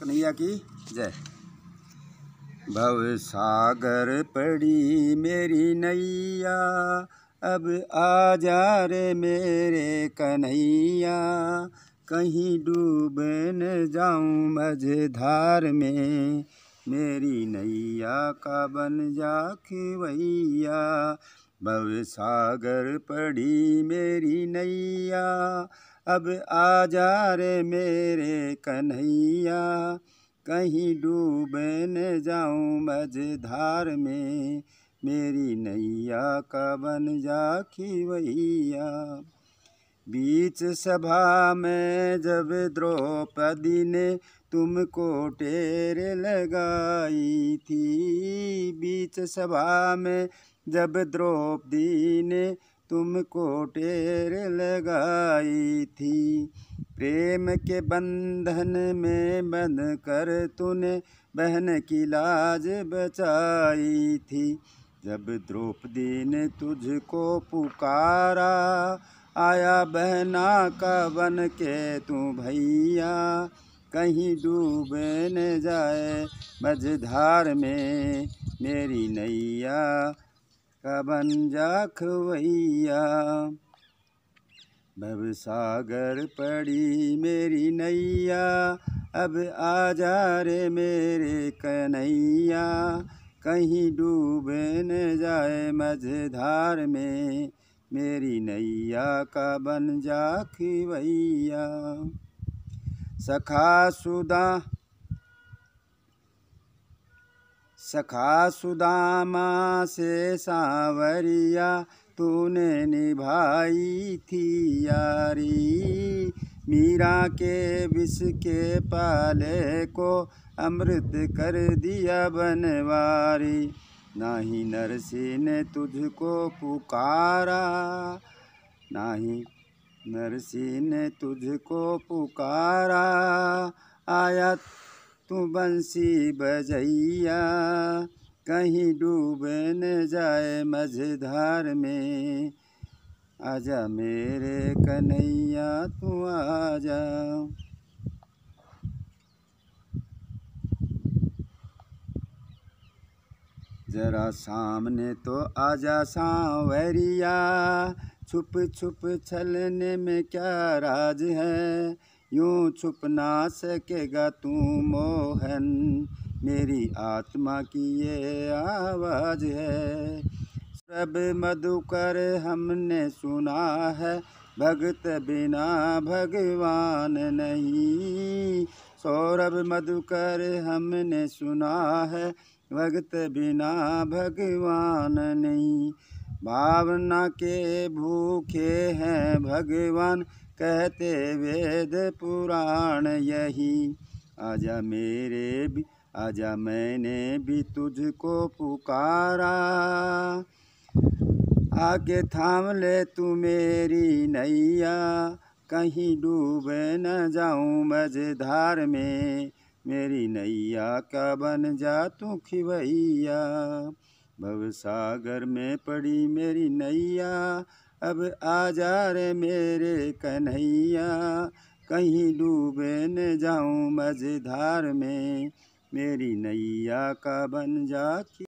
कन्हैया की जय भव सागर पड़ी मेरी नैया अब आ जा रे मेरे कन्हैया कहीं डूब न जाऊँ मझधार में मेरी नैया का बन जा खिवैया भव सागर पड़ी मेरी नैया अब आ जा रे मेरे कन्हैया कहीं डूब न जाऊँ मझधार में मेरी नैया का बन जा वैया बीच सभा में जब द्रौपदी ने तुमको टेर लगाई थी बीच सभा में जब द्रौपदी ने तुमको टेर लगाई थी प्रेम के बंधन में बंध कर तूने बहन की लाज बचाई थी जब द्रौपदी ने तुझको पुकारा आया बहना का बन के तू भैया कहीं डूब न जाए मझधार में मेरी नैया कबन जाखवैया भव सागर पड़ी मेरी नैया अब आ जा रे मेरे कन्हैया कहीं डूबे न जाए मझधार में मेरी नैया का बन जा वैया सखा सुदा सखा सुदामा से सावरिया तूने निभाई थी यारी मीरा के विष के पाले को अमृत कर दिया बनवारी ना ही नरसी ने तुझको पुकारा ना ही नरसी ने तुझको पुकारा आया तू बंसी बजैया कहीं डूब न जाए मझधार में आजा मेरे कन्हैया तू आजा जरा सामने तो आजा सांवरिया छुप छुप छलने में क्या राज है यूँ छुप ना सकेगा तू मोहन मेरी आत्मा की ये आवाज़ है सब मधुकर हमने सुना है भगत बिना भगवान नहीं सौरभ मधुकर हमने सुना है भगत बिना भगवान नहीं भावना के भूखे हैं भगवान कहते वेद पुराण यही आजा मेरे भी आजा मैंने भी तुझको पुकारा आगे थाम ले तू मेरी नैया कहीं डूब न जाऊं मझधार में मेरी नैया का बन जा तू खिवैया भव सागर में पड़ी मेरी नैया अब आ जा रे मेरे कन्हैया कहीं डूबे न जाऊँ मझधार में मेरी नैया का बन जा